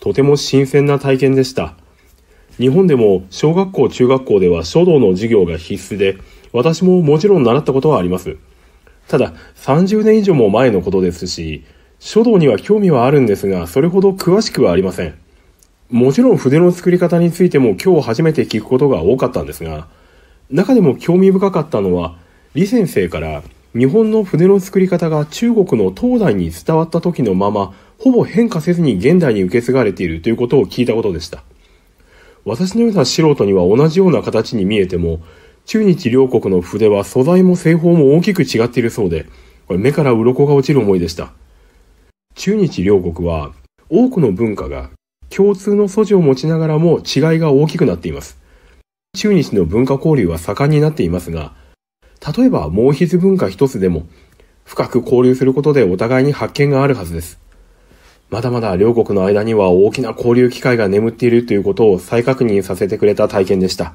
とても新鮮な体験でした。日本でも小学校、中学校では書道の授業が必須で、私ももちろん習ったことはあります。ただ、30年以上も前のことですし、書道には興味はあるんですが、それほど詳しくはありません。もちろん筆の作り方についても今日初めて聞くことが多かったんですが、中でも興味深かったのは、李先生から日本の筆の作り方が中国の東大に伝わった時のままほぼ変化せずに現代に受け継がれているということを聞いたことでした。私のような素人には同じような形に見えても、中日両国の筆は素材も製法も大きく違っているそうで、これ目から鱗が落ちる思いでした。中日両国は多くの文化が共通の素地を持ちながらも違いが大きくなっています。中日の文化交流は盛んになっていますが、例えば毛筆文化一つでも深く交流することでお互いに発見があるはずです。まだまだ両国の間には大きな交流機会が眠っているということを再確認させてくれた体験でした。